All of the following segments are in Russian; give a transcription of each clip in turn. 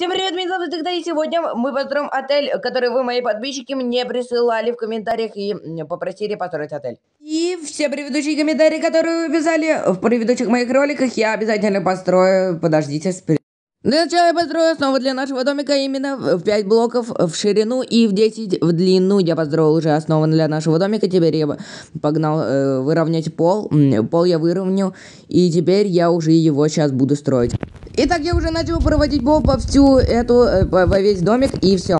Всем привет, меня зовут тогда и сегодня мы построим отель, который вы, мои подписчики, мне присылали в комментариях и попросили построить отель. И все предыдущие комментарии, которые вы писали в предыдущих моих роликах, я обязательно построю, подождите, спри... Для ну начала я построю основу для нашего домика именно в 5 блоков в ширину и в 10 в длину. Я построил уже основу для нашего домика. Теперь я погнал э, выровнять пол. Пол я выровню. И теперь я уже его сейчас буду строить. Итак, я уже начал проводить болт по всю эту, по, э, по весь домик и все.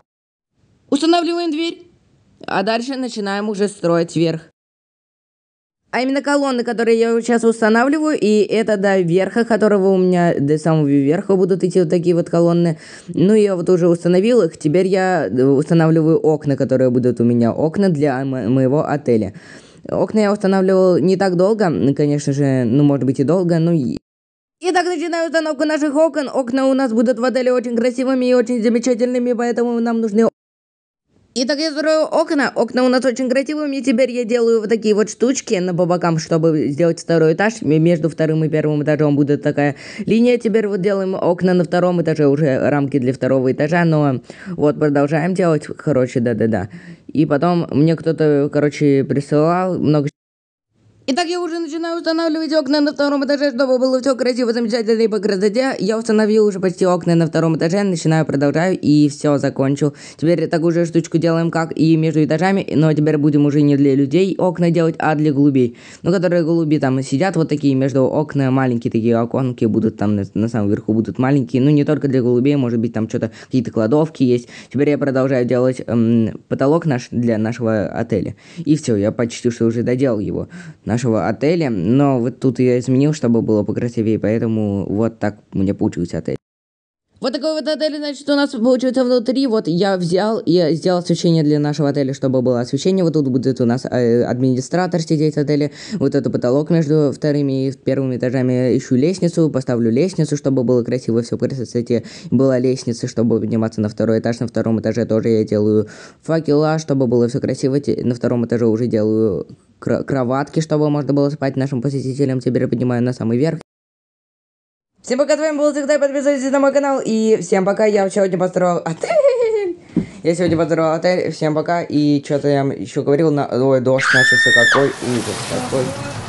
Устанавливаем дверь, а дальше начинаем уже строить вверх. А именно колонны, которые я сейчас устанавливаю, и это до верха, которого у меня до самого верха будут идти вот такие вот колонны. Ну, я вот уже установил их, теперь я э, устанавливаю окна, которые будут у меня окна для мо моего отеля. Окна я устанавливал не так долго, конечно же, ну, может быть и долго, но Итак, начинаю установку наших окон. Окна у нас будут в отеле очень красивыми и очень замечательными, поэтому нам нужны... Итак, я строю окна. Окна у нас очень красивыми. И теперь я делаю вот такие вот штучки на по бокам, чтобы сделать второй этаж. Между вторым и первым этажом будет такая линия. Теперь вот делаем окна на втором этаже, уже рамки для второго этажа. Но вот продолжаем делать. Короче, да-да-да. И потом мне кто-то, короче, присылал много Итак, я уже начинаю устанавливать окна на втором этаже, чтобы было все красиво, замечательно и по красоте. Я установил уже почти окна на втором этаже, начинаю, продолжаю и все, закончу. Теперь такую же штучку делаем, как и между этажами, но теперь будем уже не для людей окна делать, а для голубей. Ну, которые голуби там сидят, вот такие между окна маленькие такие оконки будут там на, на самом верху будут маленькие. Ну, не только для голубей, может быть там что-то, какие-то кладовки есть. Теперь я продолжаю делать эм, потолок наш для нашего отеля. И все, я почти что уже доделал его. Наш нашего отеля, но вот тут я изменил, чтобы было покрасивее, поэтому вот так у меня получился отель. Вот такой вот отель, значит, у нас получается внутри. Вот я взял и сделал освещение для нашего отеля, чтобы было освещение. Вот тут будет у нас э, администратор сидеть в отеле. Вот это потолок между вторыми и первыми этажами. Ищу лестницу, поставлю лестницу, чтобы было красиво все красоте. Была лестница, чтобы подниматься на второй этаж. На втором этаже тоже я делаю факела, чтобы было все красиво. На втором этаже уже делаю кроватки, чтобы можно было спать нашим посетителям. Теперь поднимаю на самый верх. Всем пока, с вами был Циктай, подписывайтесь на мой канал. И всем пока, я сегодня построил отель. Я сегодня построил отель, всем пока. И что-то я еще говорил, на... ой, дождь начался, какой ужас, какой...